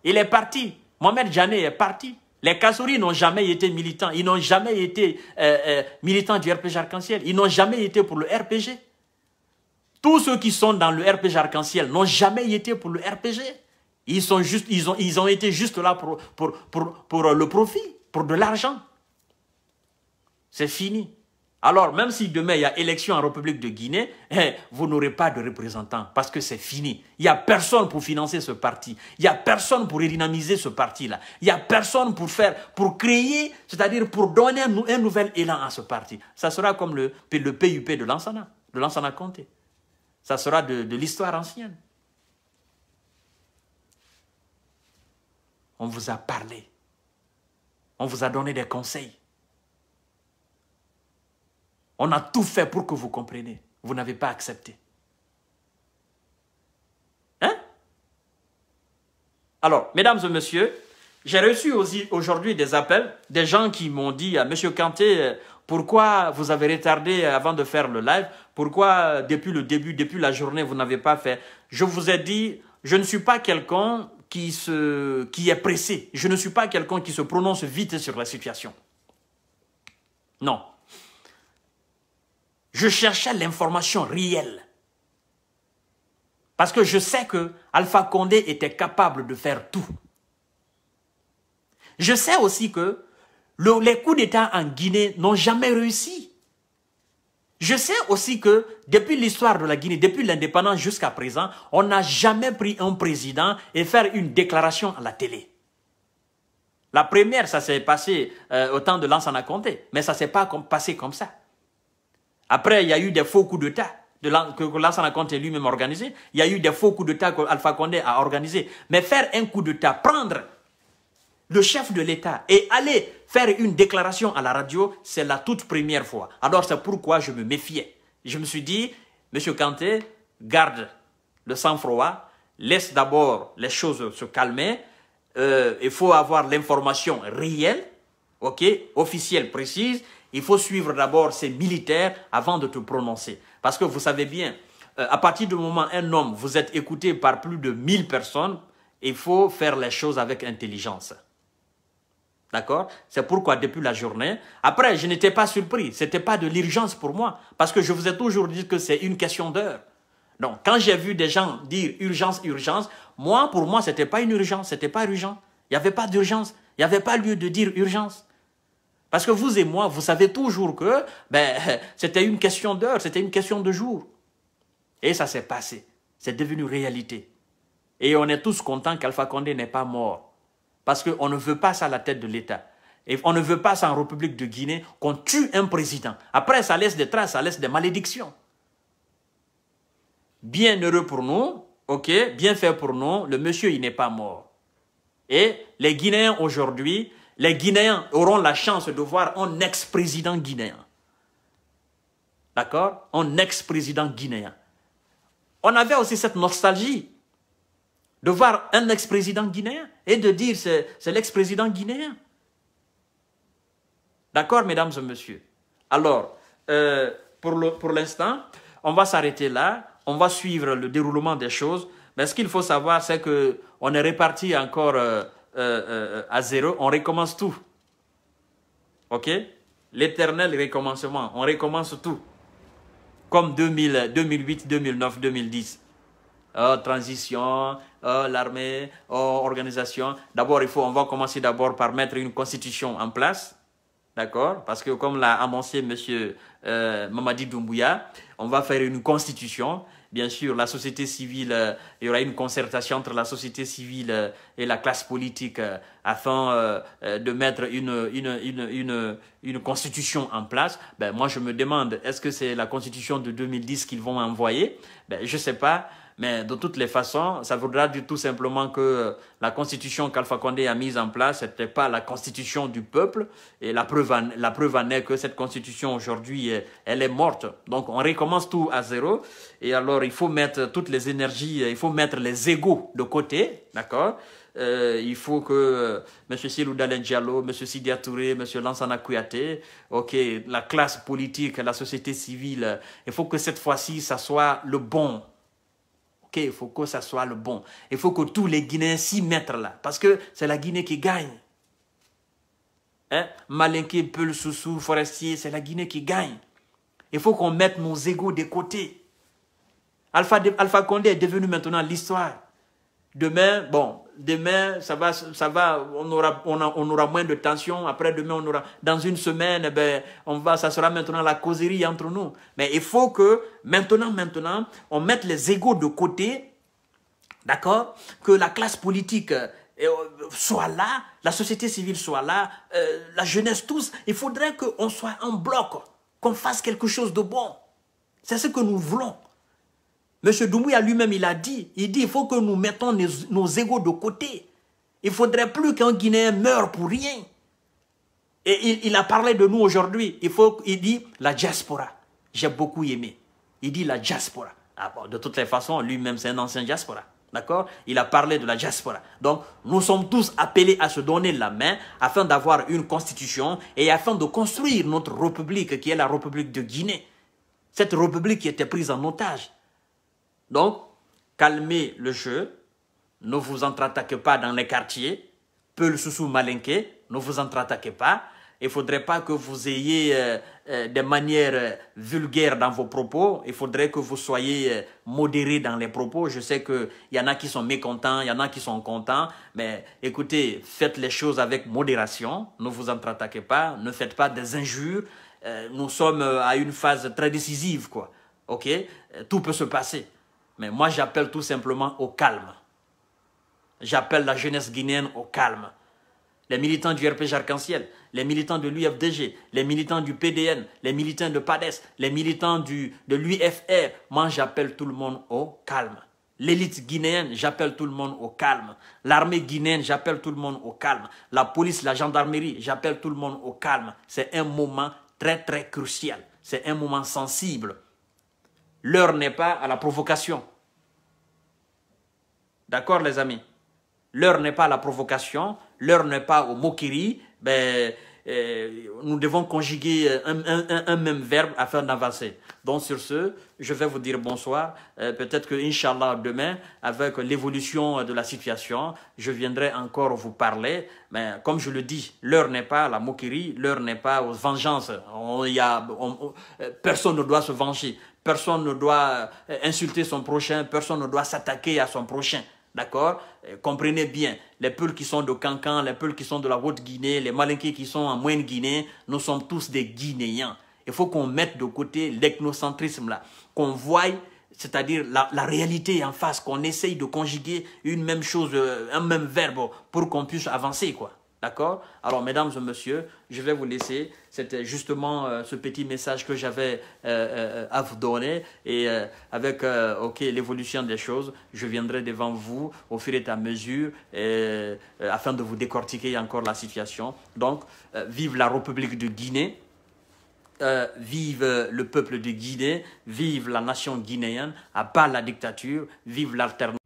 Il est parti. Mohamed Janet est parti. Les Kassouris n'ont jamais été militants. Ils n'ont jamais été euh, euh, militants du RPG Arc-en-Ciel. Ils n'ont jamais été pour le RPG. Tous ceux qui sont dans le RPG Arc-en-Ciel n'ont jamais été pour le RPG. Ils, sont juste, ils, ont, ils ont été juste là pour, pour, pour le profit, pour de l'argent. C'est fini. Alors, même si demain il y a élection en République de Guinée, hein, vous n'aurez pas de représentants parce que c'est fini. Il n'y a personne pour financer ce parti. Il n'y a personne pour dynamiser ce parti-là. Il n'y a personne pour faire, pour créer, c'est-à-dire pour donner un, nouvel élan à ce parti. Ça sera comme le, le PUP de l'Ansana, de l'Ansana Comté. Ça sera de l'histoire ancienne. On vous a parlé. On vous a donné des conseils. On a tout fait pour que vous compreniez. Vous n'avez pas accepté. Hein Alors, mesdames et messieurs, j'ai reçu aussi aujourd'hui des appels, des gens qui m'ont dit « à Monsieur Kanté, euh, pourquoi vous avez retardé avant de faire le live Pourquoi euh, depuis le début, depuis la journée, vous n'avez pas fait ?» Je vous ai dit, je ne suis pas quelqu'un qui, se, qui est pressé. Je ne suis pas quelqu'un qui se prononce vite sur la situation. Non. Je cherchais l'information réelle. Parce que je sais que Alpha Condé était capable de faire tout. Je sais aussi que les coups d'État en Guinée n'ont jamais réussi. Je sais aussi que depuis l'histoire de la Guinée, depuis l'indépendance jusqu'à présent, on n'a jamais pris un président et faire une déclaration à la télé. La première, ça s'est passé euh, au temps de Lansana Conté, mais ça ne s'est pas passé comme ça. Après, il y a eu des faux coups d'État de que Lassana Conte lui-même organisé. Il y a eu des faux coups d'État que Alpha Condé a organisé. Mais faire un coup d'État, prendre le chef de l'État et aller faire une déclaration à la radio, c'est la toute première fois. Alors c'est pourquoi je me méfiais. Je me suis dit, Monsieur Kanté, garde le sang-froid, laisse d'abord les choses se calmer. Euh, il faut avoir l'information réelle, officielle, précise, il faut suivre d'abord ces militaires avant de te prononcer. Parce que vous savez bien, euh, à partir du moment où un homme, vous êtes écouté par plus de 1000 personnes, il faut faire les choses avec intelligence. D'accord C'est pourquoi depuis la journée, après, je n'étais pas surpris. Ce n'était pas de l'urgence pour moi. Parce que je vous ai toujours dit que c'est une question d'heure. Donc, quand j'ai vu des gens dire urgence, urgence, moi, pour moi, ce n'était pas une urgence. Ce n'était pas urgent. Il n'y avait pas d'urgence. Il n'y avait pas lieu de dire urgence. Parce que vous et moi, vous savez toujours que ben, c'était une question d'heure, c'était une question de jour. Et ça s'est passé. C'est devenu réalité. Et on est tous contents qu'Alpha Condé n'est pas mort. Parce qu'on ne veut pas ça à la tête de l'État. Et on ne veut pas ça en République de Guinée, qu'on tue un président. Après, ça laisse des traces, ça laisse des malédictions. Bien heureux pour nous, ok, bien fait pour nous, le monsieur, il n'est pas mort. Et les Guinéens aujourd'hui, les Guinéens auront la chance de voir un ex-président guinéen. D'accord Un ex-président guinéen. On avait aussi cette nostalgie de voir un ex-président guinéen et de dire c'est l'ex-président guinéen. D'accord, mesdames et messieurs Alors, euh, pour l'instant, on va s'arrêter là. On va suivre le déroulement des choses. Mais ce qu'il faut savoir, c'est qu'on est réparti encore... Euh, euh, euh, à zéro, on recommence tout. OK L'éternel recommencement, on recommence tout. Comme 2008, 2009, 2010. transition, oh, l'armée, oh, organisation. D'abord, il faut, on va commencer d'abord par mettre une constitution en place. D'accord Parce que comme l'a annoncé M. Euh, Mamadi Doumbouya, on va faire une constitution bien sûr, la société civile, euh, il y aura une concertation entre la société civile euh, et la classe politique euh, afin de mettre une, constitution en place. Ben, moi, je me demande, est-ce que c'est la constitution de 2010 qu'ils vont envoyer ben, Je ne sais pas. Mais de toutes les façons, ça voudra dire tout simplement que la constitution qu'Alpha Condé a mise en place, ce n'était pas la constitution du peuple. Et la preuve en, la preuve en est que cette constitution aujourd'hui, elle est morte. Donc on recommence tout à zéro. Et alors il faut mettre toutes les énergies, il faut mettre les égaux de côté, d'accord euh, il faut que Monsieur M. Silou Diallo, M. Sidia Touré, M. Lansana Kouyaté, ok, la classe politique, la société civile, il faut que cette fois-ci, ça soit le bon il faut que ça soit le bon. Il faut que tous les Guinéens s'y mettent là, parce que c'est la Guinée qui gagne. Hein? Malinké, Peul, Soussou, Forestier, c'est la Guinée qui gagne. Il faut qu'on mette nos égaux de côté. Alpha, Alpha Condé est devenu maintenant l'histoire. Demain, bon, demain, ça va, ça va, on aura, on, aura moins de tension. Après demain, on aura, dans une semaine, ben, on va, ça sera maintenant la causerie entre nous. Mais il faut que maintenant, maintenant, on mette les égaux de côté, d'accord, que la classe politique euh, soit là, la société civile soit là, euh, la jeunesse tous. Il faudrait qu'on soit en bloc, qu'on fasse quelque chose de bon. C'est ce que nous voulons. Monsieur Doumbouya lui-même, il a dit, il dit, il faut que nous mettons nos, égaux de côté. Il faudrait plus qu'un Guinéen meure pour rien. Et il, a parlé de nous aujourd'hui. Il il dit la diaspora. J'ai beaucoup aimé. Il dit la diaspora. Ah de toutes les façons, lui-même, c'est un ancien diaspora. D'accord Il a parlé de la diaspora. Donc, nous sommes tous appelés à se donner la main afin d'avoir une constitution et afin de construire notre république qui est la République de Guinée. Cette république qui était prise en otage. Donc, calmez le jeu, ne vous entre pas dans les quartiers, peu le sous malinqué, ne vous entre pas. Il ne faudrait pas que vous ayez euh, euh, des manières euh, vulgaires dans vos propos. Il faudrait que vous soyez modérés dans les propos. Je sais qu'il y en a qui sont mécontents, il y en a qui sont contents. Mais écoutez, faites les choses avec modération. Ne vous entre pas. Ne faites pas des injures. nous sommes à une phase très décisive. quoi. Tout peut se passer. Mais moi, j'appelle tout simplement au calme. J'appelle la jeunesse guinéenne au calme. Les militants du RPG Arc-en-Ciel, les militants de l'UFDG, les militants du PDN, les militants de PADES, les militants du, de l'UFR, moi j'appelle tout le monde au calme. L'élite guinéenne, j'appelle tout le monde au calme. L'armée guinéenne, j'appelle tout le monde au calme. La police, la gendarmerie, j'appelle tout le monde au calme. C'est un moment très très crucial. C'est un moment sensible. L'heure n'est pas à la provocation. D'accord, les amis L'heure n'est pas à la provocation, l'heure n'est pas aux moqueries. Ben, euh, nous devons conjuguer un, même verbe afin d'avancer. Donc sur ce, je vais vous dire bonsoir. Euh, peut-être que, inshallah demain, avec l'évolution de la situation, je viendrai encore vous parler. Mais comme je le dis, l'heure n'est pas à la moquerie, l'heure n'est pas aux vengeances. Euh, personne ne doit se venger personne ne doit euh, insulter son prochain, personne ne doit s'attaquer à son prochain. D'accord euh, Comprenez bien, les peuples qui sont de Cancan, les peuples qui sont de la Haute-Guinée, les Malinqués qui sont en Moyenne-Guinée, nous sommes tous des Guinéens. Il faut qu'on mette de côté l'ethnocentrisme là, qu'on voie, c'est-à-dire la, la, réalité en face, qu'on essaye de conjuguer une même chose, euh, un même verbe pour qu'on puisse avancer quoi. D'accord Alors, mesdames et messieurs, je vais vous laisser. C'était justement euh, ce petit message que j'avais euh, euh, à vous donner. Et avec l'évolution des choses, je viendrai devant vous au fur et à mesure afin de vous décortiquer encore la situation. Donc, vive la République de Guinée. vive le peuple de Guinée, vive la nation guinéenne, à part la dictature, vive l'alternance.